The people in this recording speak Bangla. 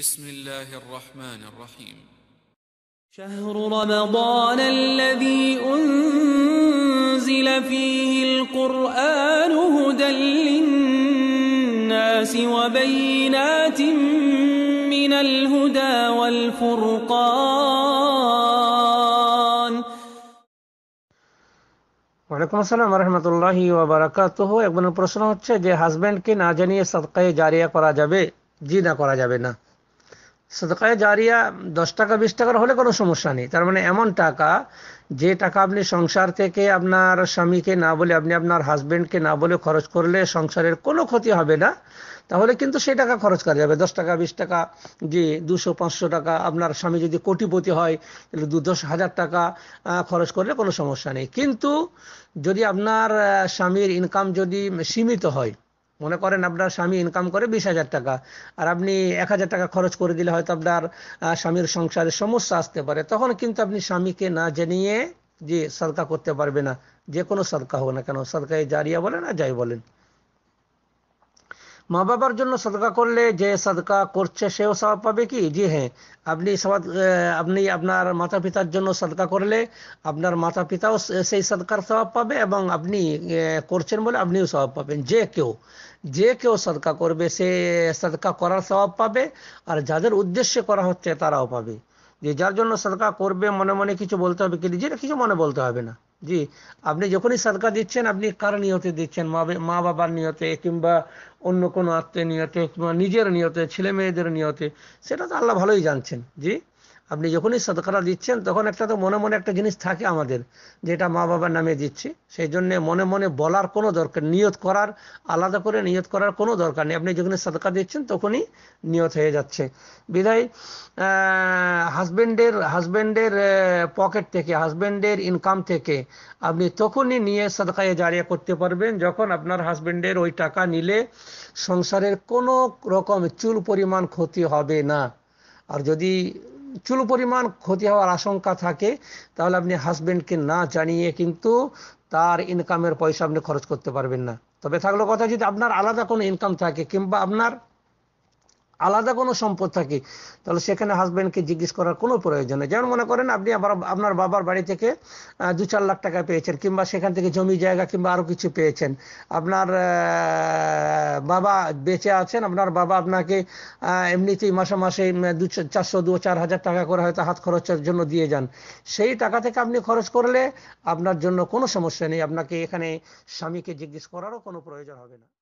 بسم الله الرحمن الرحيم شهر رمضان الذي أنزل فيه القرآن هدى للناس وبينات من الهدى والفرقان وعليكم السلام ورحمة الله وبركاته اقبل البرسنة جي هزبند كي ناجنية جارية قراجة بي جي قراجة بي সদকায় জারিয়া দশ টাকা বিশ টাকার হলে কোনো সমস্যা নেই তার মানে এমন টাকা যে টাকা আপনি সংসার থেকে আপনার স্বামীকে না বলে আপনি আপনার হাজব্যান্ডকে না বলে খরচ করলে সংসারের কোনো ক্ষতি হবে না তাহলে কিন্তু সেই টাকা খরচ করা যাবে দশ টাকা বিশ টাকা যে দুশো পাঁচশো টাকা আপনার স্বামী যদি কোটিপতি হয় তাহলে দু দশ হাজার টাকা খরচ করলে কোনো সমস্যা নেই কিন্তু যদি আপনার স্বামীর ইনকাম যদি সীমিত হয় মনে করেন আপনার স্বামী ইনকাম করে বিশ হাজার টাকা আর আপনি এক হাজার টাকা খরচ করে দিলে হয়তো আপনার স্বামীর সংসারে সমস্যা আসতে পারে তখন কিন্তু আপনি স্বামীকে না জানিয়ে যে সরকা করতে পারবে না যে কোনো সরকা হোক না কেন সরকারি জারিয়া বলেন না যাই বলেন মা বাবার জন্য সাদকা করলে যে সাদকা করছে সেও স্বভাব পাবে কি জি হ্যাঁ আপনি সবাদ আপনি আপনার মাতা পিতার জন্য সাদকা করলে আপনার মাতা পিতাও সেই সাদকার স্বভাব পাবে এবং আপনি করছেন বলে আপনিও স্বভাব পাবেন যে কেউ যে কেউ সাদকা করবে সে সাদকা করার স্বভাব পাবে আর যাদের উদ্দেশ্যে করা হচ্ছে তারাও পাবে যে যার জন্য সাদকা করবে মনে মনে কিছু বলতে হবে কি নিজেরা কিছু মনে বলতে হবে না জি আপনি যখনই সাদকা দিচ্ছেন আপনি কার নিয়তে দিচ্ছেন মা বাবার নিয়তে কিংবা অন্য কোনো আত্মীয় নিয়তে কিংবা নিজের নিয়তে ছেলে মেয়েদের নিয়তে সেটা তো আল্লাহ ভালোই জানছেন জি আপনি যখনই সদকারা দিচ্ছেন তখন একটা তো মনে মনে একটা জিনিস থাকে আমাদের যেটা মা বাবার নামে দিচ্ছি সেই জন্য মনে মনে বলার কোনো দরকার নিয়ত করার আলাদা করে নিয়ত করার কোনো দরকার নেই আপনি যখনই সদকা দিচ্ছেন তখনই নিয়ত হয়ে যাচ্ছে বিদায় হাজব্যান্ডের হাজব্যান্ডের পকেট থেকে হাজব্যান্ডের ইনকাম থেকে আপনি তখনই নিয়ে সদকায় জারিয়া করতে পারবেন যখন আপনার হাজব্যান্ডের ওই টাকা নিলে সংসারের কোনো রকম চুল পরিমাণ ক্ষতি হবে না আর যদি চুলো পরিমাণ ক্ষতি হওয়ার আশঙ্কা থাকে তাহলে আপনি কে না জানিয়ে কিন্তু তার ইনকামের পয়সা আপনি খরচ করতে পারবেন না তবে থাকলো কথা যদি আপনার আলাদা কোনো ইনকাম থাকে কিংবা আপনার আলাদা কোনো সম্পদ থাকে তাহলে সেখানে হাজব্যান্ডকে জিজ্ঞেস করার কোনো প্রয়োজন নেই যেমন মনে করেন আপনি আবার আপনার বাবার বাড়ি থেকে দু চার লাখ টাকা পেয়েছেন কিংবা সেখান থেকে জমি জায়গা কিংবা আরও কিছু পেয়েছেন আপনার বাবা বেঁচে আছেন আপনার বাবা আপনাকে এমনিতেই মাসে মাসে দু চারশো দু চার হাজার টাকা করে হয়তো হাত খরচের জন্য দিয়ে যান সেই টাকা থেকে আপনি খরচ করলে আপনার জন্য কোনো সমস্যা নেই আপনাকে এখানে স্বামীকে জিজ্ঞেস করারও কোনো প্রয়োজন হবে না